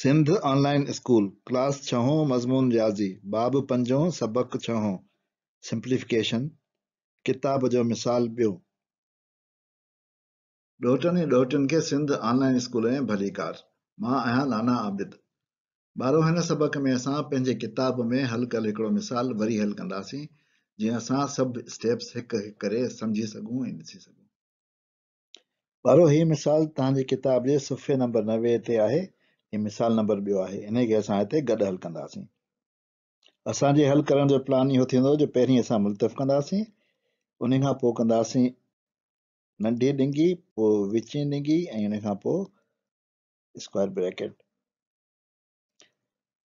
Sindh online school class छहो मज़मून रियाज़ी बाब पंजो सबक छहों सिंप्लीफिकेशन किताब जो मिसाल ॿियो ॾोहिटनि ऐं ॾोहिटनि खे सिंध ऑनलाइन स्कूल में भली कार मां आहियां लाना आबिद ॿारहो हिन सबक में असां पंहिंजे किताब में हल कल्ह हिकिड़ो मिसाल वरी हल कंदासीं जीअं असां सभु स्टेप्स हिकु हिकु करे समुझी सघूं ऐं ॾिसी सघूं ॿारहो हीअ मिसाल तव्हांजे किताब जे सुफ़े नंबर नवे ते आहे हीअ मिसाल नंबर ॿियो आहे इन खे असां हिते गॾु हल कंदासीं असांजे हल करण जो प्लान इहो थींदो जो पहिरीं असां मुल्तफ़ कंदासीं उन खां पोइ कंदासीं नंढी ॾिंघी पोइ विची ॾिंघी ऐं इन खां पोइ स्क्वायर ब्रैकेट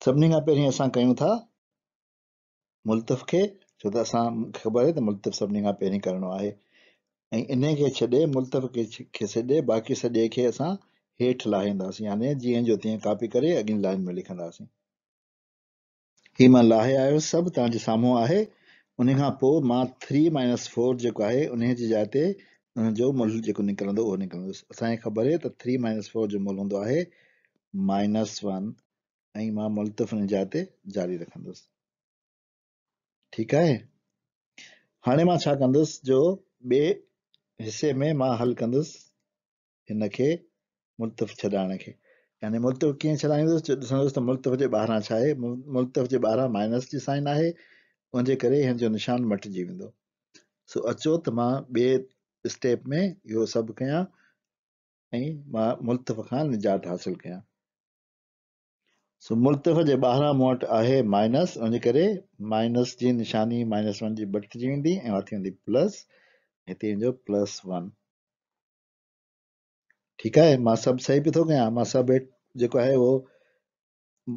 सभिनी खां पहिरीं असां कयूं था मुल्तफ़ खे छो त असां ख़बर आहे त मुल्तफ़ सभिनी खां पहिरीं करिणो आहे ऐं इन खे छॾे मुल्तफ़ खे छॾे बाक़ी सॼे खे असां हेठि लाहींदासीं याने जीअं जो तीअं कापी करे लाइन में लिखंदासीं ही मां लाहे आयो सभु तव्हांजे साम्हूं आहे उन खां पोइ मां थ्री माइनस फोर जेको आहे उन जी जाइ ते हुन जो मुल जेको निकिरंदो उहो निकिरंदुसि असांखे ख़बर आहे त थ्री माइनस फोर जो मुल हूंदो आहे माइनस वन ऐं मां मुल्तफ़ मुल्त जाइ ते जारी रखंदुसि ठीकु आहे हाणे मां छा कंदुसि जो ॿिए हिसे में मां हल कंदुसि हिन खे मुल्तफ़ छॾाइण खे यानी मुल्तफ़ कीअं छॾाईंदुसि ॾिसंदुसि त मुल्तफ़ जे ॿाहिरां छा आहे मुल्तफ़ जे ॿाहिरां माइनस जी साइन आहे उनजे करे हिनजो निशान मटिजी वेंदो सो अचो त मां ॿिए स्टेप में इहो सभु कयां ऐं मां मुल्तफ़ खां निजात हासिलु कयां सो मुल्तफ़ जे ॿाहिरां मूं वटि आहे माइनस उनजे करे माइनस जी निशानी माइनस वन जी मटिजी वेंदी ऐं वेंदी प्लस हिते प्लस वन ठीक है मां सब सही पिथो गया मां सब हेठि जो है वो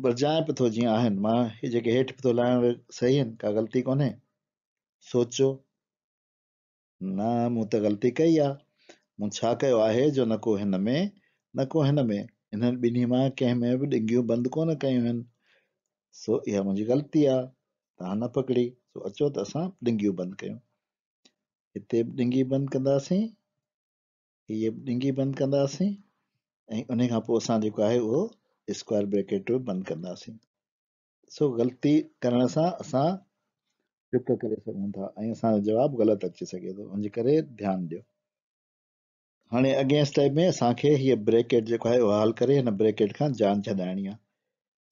बरजाए पिथो जी आहन मां हे जेके हेठि पियो थो लाहियां सही आहिनि का ग़लती कोन्हे सोचो न मूं त ग़लती कई आहे मूं छा कयो आहे जो न को हिन में न को हिन में हिननि ॿिन्ही मां कंहिं में बि डिंगियूं बंदि कोन कयूं आहिनि सो इहा मुंहिंजी ग़लती आहे तव्हां न पकड़ी सो अचो त असां डिंगियूं बंदि कयूं हिते बि डिंगी बंदि कंदासीं हीअ ढिंगी बंदि कंदासीं ऐं उन खां पोइ असां जेको आहे उहो स्क्वायर ब्रेकेट बंदि कंदासीं सो ग़लती करण सां असां चिक करे सघूं था ऐं असांजो जवाबु ग़लति अची सघे थो हुनजे करे ध्यानु ॾियो हाणे स्टेप में असांखे हीअ ब्रेकेट जेको आहे उहो हल करे हिन ब्रेकेट खां जान छॾाइणी आहे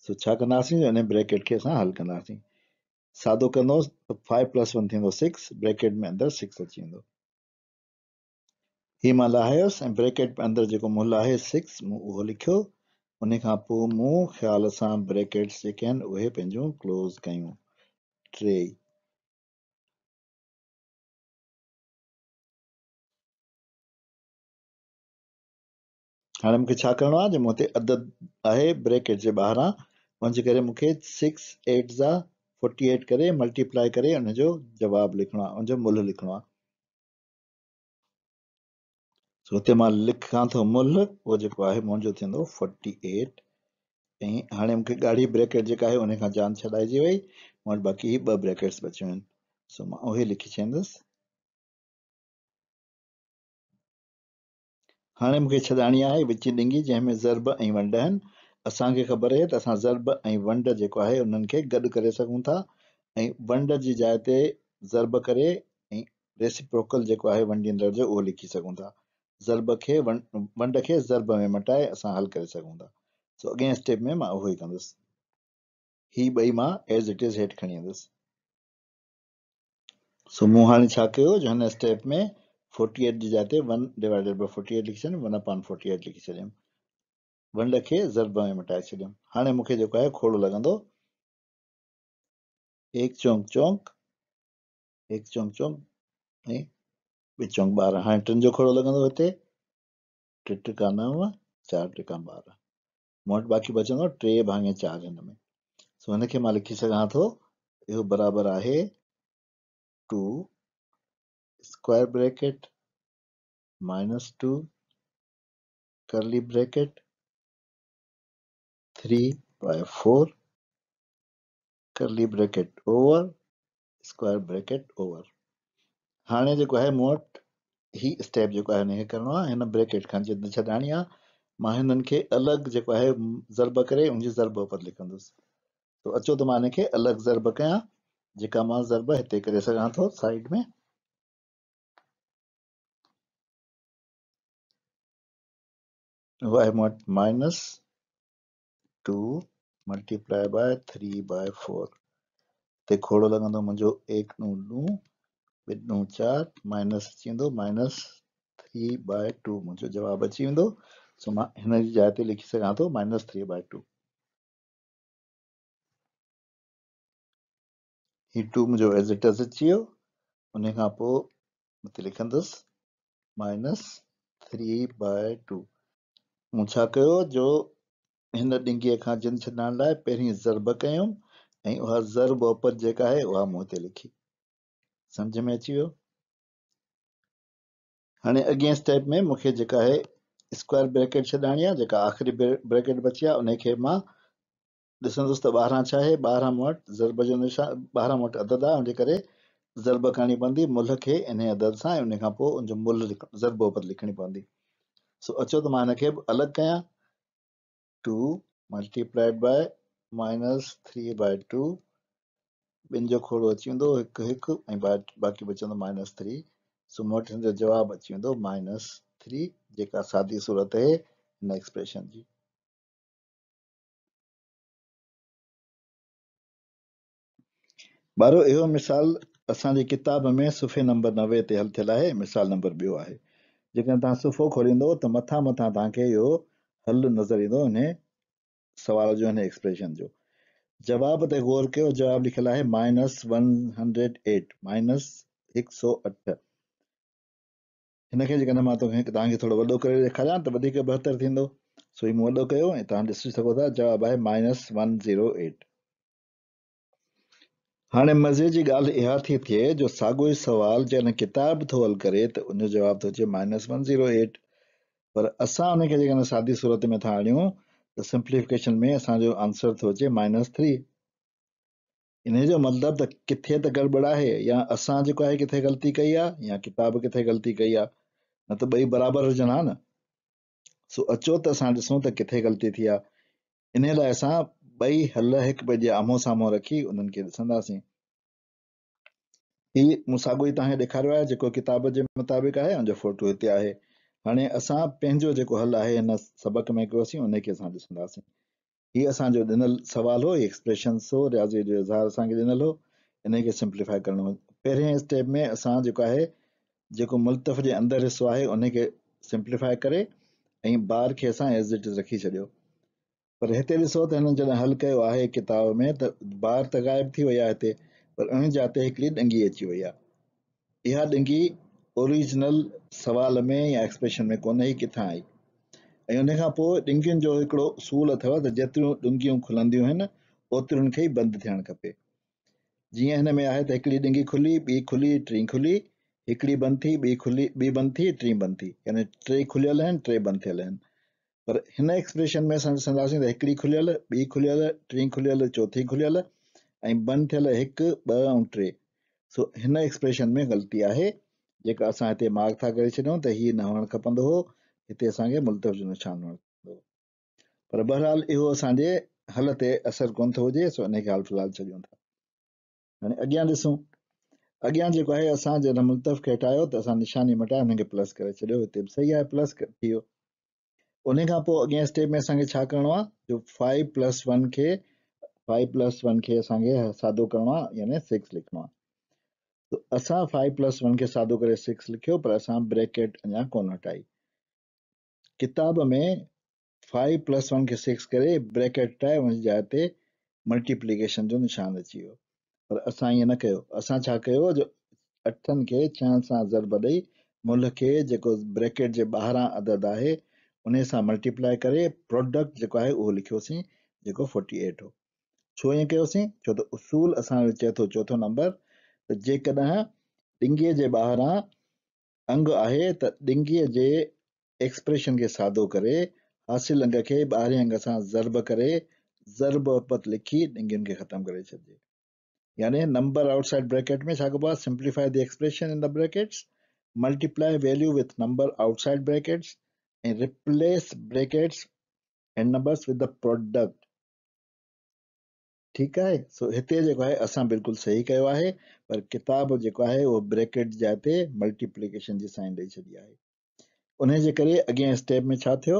सो छा कंदासीं हिन ब्रेकेट खे असां हल कंदासीं सादो कंदोसि त फाइव प्लस वन थींदो सिक्स ब्रेकेट में अंदरि सिक्स अची वेंदो हीअ मां लायोसि ऐं ब्रेकेट अंदरि जेको मुल आहे सिक्स मूं उहो लिखियो उन खां पोइ मूं ख़्याल सां ब्रेकेट्स जेके आहिनि उहे पंहिंजो क्लोज़ कयूं टे हाणे मूंखे छा करिणो आहे जे मूं हुते अददु आहे ब्रेकेट जे ॿाहिरां हुनजे करे मूंखे सिक्स एट जा फोर्टी एट करे मल्टीप्लाई करे उनजो जवाबु लिखिणो आहे उनजो मुल लिखणो आहे हुते मां लिखां थो मुल उहो जेको आहे मुंहिंजो थींदो फोर्टी एट ऐं हाणे मूंखे ॻाढ़ी ब्रेकेट जेका आहे उन खां जान छॾाइजी वई मूं वटि बाक़ी ही ॿ ब्रेकेट्स बचियूं आहिनि सो मां उहे लिखी छॾींदुसि हाणे मूंखे छॾाइणी आहे विची ॾिंगी जंहिंमें में ज़र्ब ऐं वंड आहिनि असांखे ख़बर आहे त असां ज़र्ब ऐं वंड जेको आहे उन्हनि खे गॾु करे सघूं था ऐं वंड जी जाइ ते ज़र्ब करे ऐं रेसिप्रोकल जेको आहे वंडींदड़ जो उहो लिखी सघूं था ज़रब खे वंड खे ज़रब में मटाए असां हल करे सघूं था सो अॻे स्टेप में मां उहो ई कंदुसि ही ॿई मां एज़ इट इज़ हेठि खणी ईंदुसि सो मूं हाणे छा कयो जो हिन स्टेप में फोर्टी एट जी जाते one divided by forty eight लिखी छॾियमि वन अपान फोर्टी एट लिखी छॾियमि वंड खे ज़रब में मटाए छॾियमि हाणे मूंखे जेको आहे खोड़ो लॻंदो एक चौंक चौंक एक चौंक चौंक ऐं विचों बारह हाँ टन जो खोड़ो लॻंदो हिते टे नव चार टिका बारह मूं वटि बाक़ी बचंदो टे भांगे चारि हिन में सो हिन खे मां लिखी सघां थो तो, इहो बराबरि है two square bracket minus two curly bracket three by four curly bracket over square bracket over हाणे जेको आहे मूं वटि हीउ स्टेप जेको आहे हुनखे करिणो आहे हिन ब्रेकेट खां जीअं छॾाणी आहे मां हिननि खे अलॻि जेको आहे ज़रब करे हुनजी ज़रब पर लिखंदुसि तो अचो त मां हिन अलॻि ज़रब कयां जेका मां ज़रब हिते करे सघां थो साइड में उहा आहे मूं वटि minus two multiply by three by four हिते खोड़ो लॻंदो मुंहिंजो एक नू with no माइनस अची माइनस थ्री बाय टू मुंहिंजो जवाबु अची वो सो मां लिखी सघां थो माइनस थ्री बाय टू हीउ टू मुंहिंजो एज़ अची वियो उन खां माइनस थ्री बाय टू मूं जो इन डिंगी का जिन छॾण लाइ पहिरीं ज़रब कयूं ज़रब ओपर जेका आहे उहा मूं लिखी सम्झ में अची वियो हाणे अॻियां स्टेप में मूंखे जेका आहे स्क्वायर ब्रैकेट छॾाइणी आहे जेका आख़िरी ब्रेकेट बची आहे उनखे मां ॾिसंदुसि त ॿारहं छा आहे ॿारहं मूं वटि जो निशान ॿारहं मूं वटि अदद आहे हुनजे करे ज़रब करिणी पवंदी मुल्हि खे इन अदद सां उन खां पोइ उनजो मुल पर लिखणी पवंदी सो अचो त मां हिनखे अलॻि कयां two multiplied by minus three by two ॿिनि जो खोड़ो अची वेंदो हिकु हिकु ऐं बाक़ी बचंदो माइनस थ्री जो जवाबु अची वेंदो माइनस थ्री जेका सादी सूरत आहे हिन एक्सप्रेशन जी ॿारो इहो मिसाल असांजे किताब में सुफ़े नंबर नवे ते हल थियलु आहे मिसाल नंबर ॿियो आहे जेकॾहिं तव्हां सुफ़ो खोलींदो त मथां मथां तव्हांखे इहो हल नज़र ईंदो हिन सुवाल जो हिन सवाल जो जवाब ते ग़ौर कयो जवाबु लिखियलु आहे माइनस वन हंड्रेड एट माइनस हिकु सौ अठ हिनखे जेकॾहिं मां तोखे तव्हांखे थोरो वॾो करे ॾेखारियां त वधीक बहितरु थींदो सो हीउ मूं वॾो कयो ऐं तव्हां ॾिसी सघो था जवाबु आहे माइनस वन ज़ीरो एट हाणे मज़े जी ॻाल्हि इहा थी थिए जो साॻियो ई सुवालु जेकॾहिं किताब थो हल करे त उनजो जवाबु थो अचे माइनस वन ज़ीरो एट पर असां हुनखे जेकॾहिं सादी सूरत में था आणियूं त सिंप्लीफिकेशन में असांजो आंसर तो अच्छे माइनस थ्री इन जो मतिलबु त किथे तो गड़बड़ है या असां जेको आहे किथे ग़लती कई आहे या किताब किथे ग़लती कई आहे न त तो ॿई बराबरि हुजनि हा न सो अचो त तो असां ॾिसूं किथे ग़लती थी इन लाइ असां ॿई हल हिकु ॿिए जे आम्हूं रखी उन्हनि खे ॾिसंदासीं हीउ मूं साॻियो ई तव्हांखे किताब जे मुताबिक़ आहे ऐं फोटो इतने आहे हाणे असां पंहिंजो जेको हल आहे हिन सबक़ में कयोसीं उनखे असां ॾिसंदासीं हीअ असांजो ॾिनल सुवालु हो एक्सप्रेशन हो रियाज़ी जो इज़हार असांखे ॾिनल हो इन खे सिम्पलीफाए करिणो पहिरें स्टेप में असां जेको आहे जेको मुल्तफ़ जे अंदरि हिसो आहे उनखे सिम्प्लीफाए करे ऐं ॿार खे असां एग्ज़िट रखी छॾियो पर हिते ॾिसो त हिन जॾहिं हल कयो आहे किताब में त ॿार त ग़ाइबु थी वई आहे हिते पर उन जाते हिकिड़ी ॾंगी अची वई आहे इहा ॾंगी ओरिजिनल सवाल में या एक्सप्रेशन में कोन ई किथां आई ऐं उनखां पोइ ॾिंगियुनि जो हिकिड़ो सूल अथव त जेतिरियूं डूंघियूं खुलंदियूं आहिनि ओतिरियुनि खे ई बंदि थियणु खपे जीअं हिन में आहे त हिकिड़ी डिंगी खुली ॿी खुली टीं खुली हिकिड़ी बंदि थी ॿी खुली ॿी बंदि थी टीं बंदि थी यानी टे खुलियल आहिनि टे बंदि थियल आहिनि पर हिन एक्सप्रेशन में असां ॾिसंदासीं त हिकिड़ी खुलियल ॿी खुलियल टीं खुलियल चोथीं खुलियल ऐं बंदि थियल हिकु ॿ ऐं टे सो हिन एक्सप्रेशन में ग़लती आहे जेका असां हिते मार्क था करे छॾियूं त हीअ न हुअणु खपंदो हो हिते असांखे मुल्तफ़ जो निशान हुअणु पर बहरहाल इहो असांजे हल ते असर कोन थो हुजे सो हिन खे हाल फ़िलहाल छॾियूं था हाणे अॻियां ॾिसूं अॻियां जेको आहे असां जॾहिं मुल्तफ़ि खे हटायो त असां निशानी मटाए हुनखे प्लस करे छॾियो हिते बि सही आहे प्लस थी वियो उन खां पोइ अॻियां स्टेप में असांखे छा करिणो आहे जो फाइव प्लस वन खे फाइव प्लस वन खे असांखे सादो करिणो आहे यानी सिक्स लिखणो आहे तो असा फाइव प्लस वन के सादो करे सिक्स लिखियो पर असा ब्रैकेट अना कोन हटाई किताब में फाइव प्लस वन के सिक्स करे ब्रैकेट हटाए उन जी ते मल्टीप्लीकेशन जो निशान अची वियो पर असां ईअं न कयो असां छा कयो जो अठनि खे छहनि सां ज़रब ॾेई मुल खे जेको ब्रैकेट जे ॿाहिरां अदद आहे उन सां मल्टीप्लाई करे प्रोडक्ट जेको आहे उहो लिखियोसीं जेको फोर्टी एट हो छो ईअं कयोसीं छो त उसूल असां चए थो चोथों नंबर त जेकॾहिं के जे ॿाहिरां अंग आहे त ॾिङीअ जे एक्सप्रेशन खे सादो करे हासिल अंग खे ॿाहिरें अंग सां ज़रब करे ज़रब पत लिखी ॾिङियुनि खे ख़तमु करे छॾिजे यानी नंबर आउटसाइड ब्रैकेट में छा कबो आहे the expression in the brackets multiply value with number outside brackets ऐं replace brackets and numbers with the product ठीक है सो इतने जेको आहे असां सही किया है पर किताब जो है वो ब्रेकेट जैसे ते मल्टीप्लीकेशन साइन ॾेई छी है उन अगे करे स्टेप में थो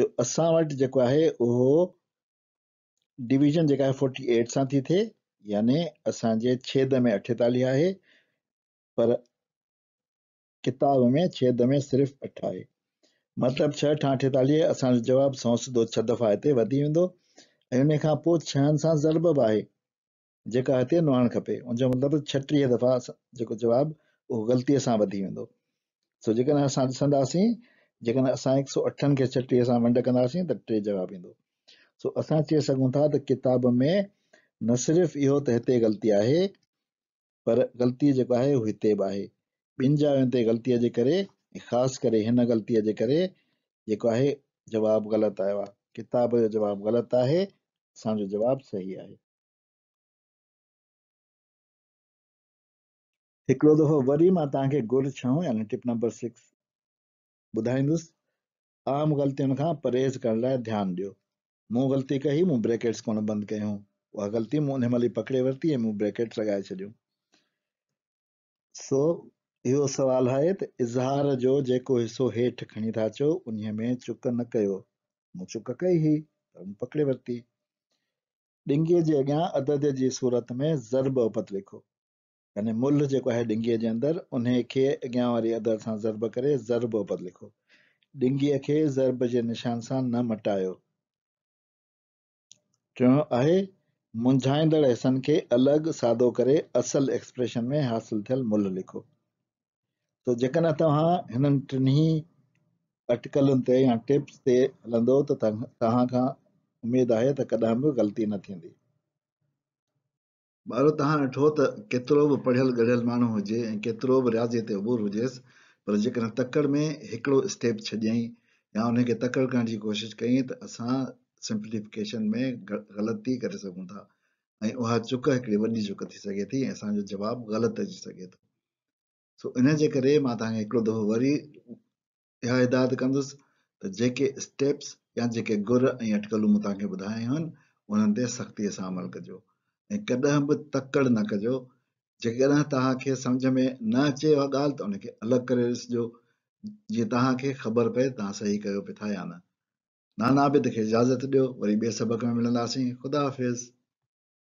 जो असां वटि है वह डिवीजन जो है फोर्टी एट से थी थे यानि असाजे छेद में अठेतालीह है पर किताब में छेद में सिर्फ़ अठ है मतलब छह ठां अठेतालीह असांजो जवाब सौ सीधो छह दफ़ा इतने ऐं उनखां पोइ छहनि सां ज़रब बि आहे जेका हिते नहणु खपे उन जो मतिलबु छटीह दफ़ा जेको जवाबु उहो ग़लतीअ सां वधी वेंदो सो जेकॾहिं असां ॾिसंदासीं जेकॾहिं असां हिकु सौ अठनि खे छटीह सां वंड कंदासीं त टे जवाबु ईंदो सो असां चई सघूं था त किताब में न सिर्फ़ु इहो त हिते ग़लती आहे पर ग़लती जेको आहे हिते बि आहे ॿिनि जाइयुनि ते ग़लतीअ जे करे ख़ासि करे हिन ग़लतीअ जे करे जेको आहे जवाबु ग़लति आयो आहे किताब जो जवाब गलत आहे असांजो जवाब सही आहे हिकिड़ो दफ़ो वरी मां तव्हांखे गुड़ छऊं यानी टिप नंबर सिक्स ॿुधाईंदुसि आम ग़लतियुनि खां परहेज़ करण लाइ ध्यानु ॾियो मूं ग़लती कई मूं ब्रेकेट्स कोन बंदि कयूं उहा ग़लती मूं ही महिल ई पकिड़े वरिती ऐं मूं ब्रेकेट्स लॻाए छॾियूं सो इहो सुवालु आहे त इज़हार जो जेको हिसो हेठि खणी था अचो उन में चुक न कयो මුචුකකයිහි පක්ලෙවර්ති ඩිंगीअ जे अॻियां अदद सूरत में ज़रब उपत लिखो यानी मुल अदर ज़रब ज़रब उपत लिखो ज़रब निशान से न मटा चयो आहे मुंझाईंदड़ हिसनि सादो असल एक्सप्रेशन में हासिल थियल मुल लिखो तो जेकॾहिं तव्हां टिन्ही अटकलनि ते या टिप्स ते हलंदो त तव्हां खां उमेदु आहे त कॾहिं बि ग़लती न थींदी ॿारु तव्हां ॾिठो त केतिरो बि पढ़ियल गढ़ियल माण्हू हुजे ऐं केतिरो बि रियाज़ी ते उबूर हुजेसि पर जेकॾहिं तकड़ि में हिकिड़ो स्टेप छॾियईं या हुनखे तकड़ि करण जी कोशिशि कयईं त असां सिम्प्लीफिकेशन में ग़लती करे सघूं था ऐं उहा चुक हिकिड़ी वॾी चुक थी सघे थी ऐं असांजो जवाबु ग़लति अची सघे थो सो इन जे करे मां तव्हांखे हिकिड़ो दफ़ो वरी इहा हिदायत कंदुसि त जेके स्टेप्स या जेके गुर ऐं अटकलूं मूं तव्हांखे ॿुधाया आहिनि उन्हनि ते सख़्तीअ सां अमल कजो ऐं कॾहिं बि तकड़ि न कजो जेकॾहिं तव्हांखे सम्झ में न अचे उहा ॻाल्हि त उनखे अलॻि करे ॾिसजो जीअं तव्हांखे ख़बर पए तव्हां सही कयो पिया था या न नानाबिद खे इजाज़त ॾियो वरी ॿिए सबक़ में मिलंदासीं ख़ुदा हाफ़िज़